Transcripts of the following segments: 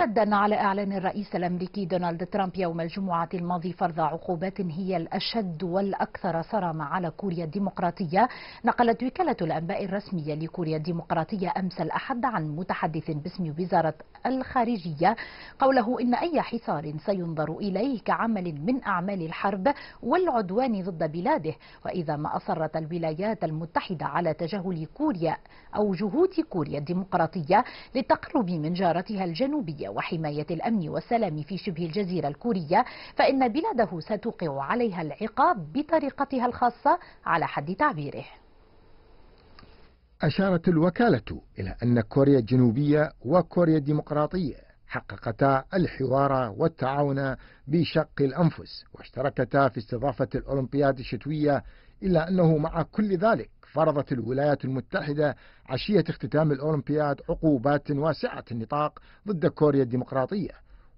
ردا على إعلان الرئيس الأمريكي دونالد ترامب يوم الجمعة الماضي فرض عقوبات هي الأشد والأكثر صرامة على كوريا الديمقراطية نقلت وكالة الأنباء الرسمية لكوريا الديمقراطية أمس الأحد عن متحدث باسم وزارة الخارجية قوله إن أي حصار سينظر إليه كعمل من أعمال الحرب والعدوان ضد بلاده وإذا ما أصرت الولايات المتحدة على تجاهل كوريا أو جهود كوريا الديمقراطية للتقرب من جارتها الجنوبية وحماية الأمن والسلام في شبه الجزيرة الكورية فإن بلاده ستوقع عليها العقاب بطريقتها الخاصة على حد تعبيره أشارت الوكالة إلى أن كوريا الجنوبية وكوريا الديمقراطية حققتا الحوار والتعاون بشق الأنفس واشتركتا في استضافة الأولمبياد الشتوية إلا أنه مع كل ذلك فرضت الولايات المتحدة عشية اختتام الأولمبياد عقوبات واسعة النطاق ضد كوريا الديمقراطية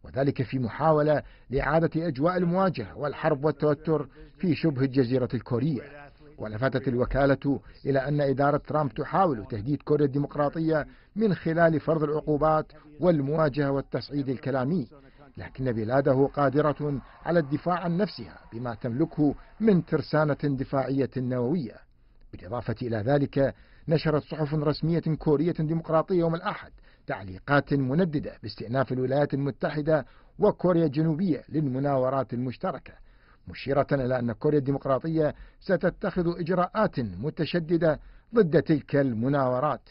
وذلك في محاولة لإعادة أجواء المواجهة والحرب والتوتر في شبه الجزيرة الكورية ولفتت الوكالة إلى أن إدارة ترامب تحاول تهديد كوريا الديمقراطية من خلال فرض العقوبات والمواجهة والتصعيد الكلامي لكن بلاده قادرة على الدفاع عن نفسها بما تملكه من ترسانة دفاعية نووية بالإضافة إلى ذلك نشرت صحف رسمية كورية ديمقراطية يوم الأحد تعليقات منددة باستئناف الولايات المتحدة وكوريا الجنوبية للمناورات المشتركة مشيرة إلى أن كوريا الديمقراطية ستتخذ إجراءات متشددة ضد تلك المناورات